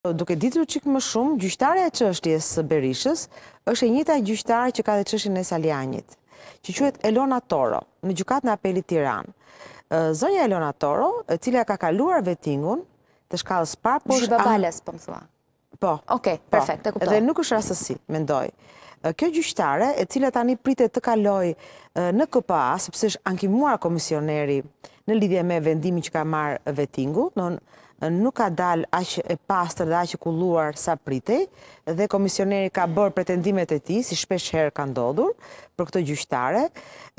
Duke ditur qikë më shumë, gjyqtare e qështjes Berishës është e njëta gjyqtare që ka dhe qështjën e Salianit, që quet Elona Toro, në gjukat në apelit Tiran. Zonja Elona Toro, e cilja ka kaluar vetingun, të shkallës par, po është... Gjyqbabales, po më thua. Po. Oke, po. perfekt, e kuptoj. Dhe nuk është rasësi, mendoj. Kjo gjyqtare, e cilja tani pritet të kaloj në KPA, sëpse është ankimuar komisioneri në lidhje me vendimin që ka marrë vetingu, nuk ka dalë ashtë e pastër dhe ashtë e kulluar sa pritej, dhe komisioneri ka bërë pretendimet e ti, si shpesh herë ka ndodhur, për këtë gjyshtare,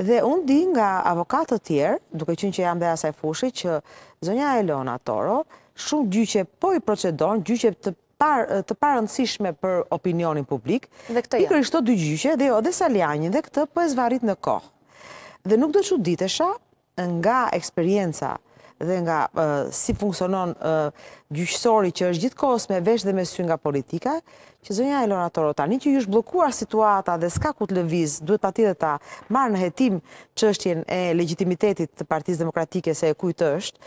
dhe unë di nga avokatët tjerë, duke qënë që jam dhe asaj fushi, që zonja Elona Toro, shumë gjyqe po i procedon, gjyqe të të parëndësishme për opinionin publik, i kërështot dy gjyqe, dhe jo, dhe Salianjën, dhe këtë po e zvarit në kohë. Dhe nuk do që ditësha, nga eksperienca dhe nga si funksionon gjyqësori që është gjithkos me vesh dhe me sy nga politika, që zënja e lonatoro tani që jush blokuar situata dhe s'ka ku të lëviz, duhet pati dhe ta marë në jetim jenë e legitimitetit të partiz demokratike se e kujt është,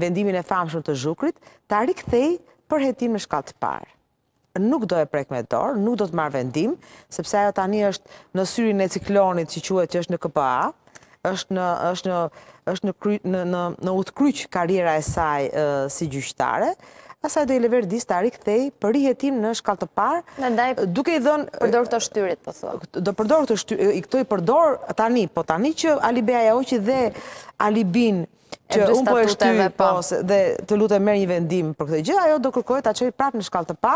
vendimin e famshën të zhukrit, ta rikëthej për jetim në shkatë parë. Nuk do e prek me dorë, nuk do të marë vendim, sepse ajo tani është në syrin e ciklonit që quet që është në KPA, është në utkryq karriera e saj si gjyqtare, asaj do i lever disë të për rihetim në shkallë të parë, duke i dhënë... Përdor të shtyrit, po thua. Do përdor të shtyrit, i këto i përdor tani, po tani që Alibea ja oqit dhe Alibin, që unë po e shtyrit, po, po dhe të lutë e merë një vendim për këtë gjë, ajo do kërkohet ta qëri prapë në shkallë të parë.